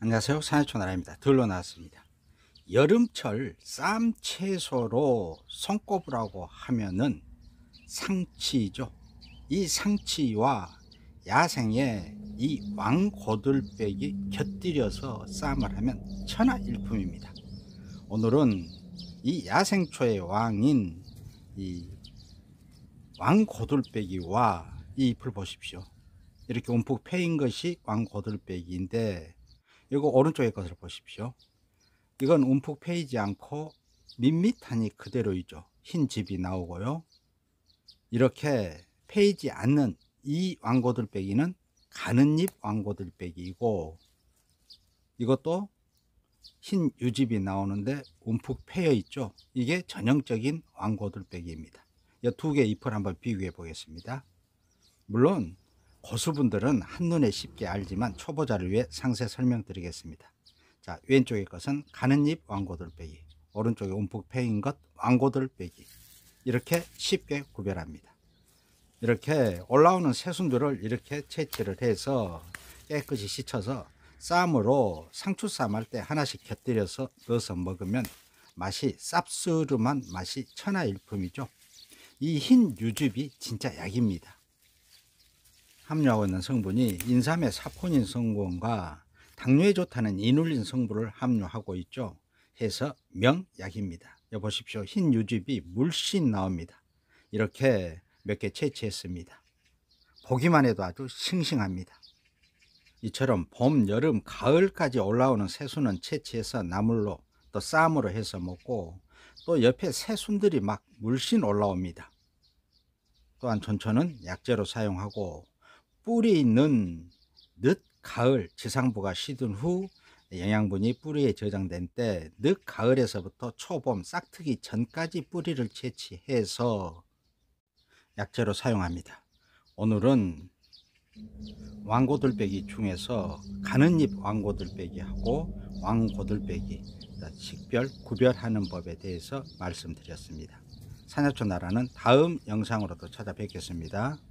안녕하세요 산해초나라입니다 들러 나왔습니다 여름철 쌈 채소로 손꼽으라고 하면은 상치죠 이 상치와 야생의 이 왕고들백이 곁들여서 쌈을 하면 천하일품입니다 오늘은 이 야생초의 왕인 이 왕고들빼기와 이 잎을 보십시오 이렇게 움푹 패인 것이 왕고들빼인데 이거 오른쪽에 것을 보십시오. 이건 움푹 패이지 않고 밋밋하니 그대로이죠. 흰 집이 나오고요. 이렇게 패이지 않는 이 왕고들빼기는 가는잎 왕고들빼기이고 이것도 흰 유집이 나오는데 움푹 패여 있죠. 이게 전형적인 왕고들빼기입니다. 이 두 개 잎을 한번 비교해 보겠습니다. 물론 고수분들은 한눈에 쉽게 알지만 초보자를 위해 상세 설명드리겠습니다. 자, 왼쪽의 것은 가는 잎 왕고들 빼기, 오른쪽에 움푹 패인 것 왕고들 빼기 이렇게 쉽게 구별합니다. 이렇게 올라오는 새순들을 이렇게 채취를 해서 깨끗이 씻어서 쌈으로 상추 쌈할 때 하나씩 곁들여서 넣어서 먹으면 맛이 쌉스름한 맛이 천하일품이죠. 이 흰 유즙이 진짜 약입니다. 함유하고 있는 성분이 인삼의 사포닌 성분과 당뇨에 좋다는 이눌린 성분을 함유하고 있죠. 해서 명약입니다. 여 보십시오. 흰 유즙이 물씬 나옵니다. 이렇게 몇 개 채취했습니다. 보기만 해도 아주 싱싱합니다. 이처럼 봄, 여름, 가을까지 올라오는 새순은 채취해서 나물로 또 쌈으로 해서 먹고 또 옆에 새순들이 막 물씬 올라옵니다. 또한 전천는 약재로 사용하고 뿌리는 있 늦가을 지상부가 시든 후 영양분이 뿌리에 저장된 때 늦가을에서부터 초봄 싹트기 전까지 뿌리를 채취해서 약재로 사용합니다. 오늘은 왕고들빼기 중에서 가는잎 왕고들빼기하고 왕고들빼기 식별 구별하는 법에 대해서 말씀드렸습니다. 산약초 나라는 다음 영상으로도 찾아뵙겠습니다.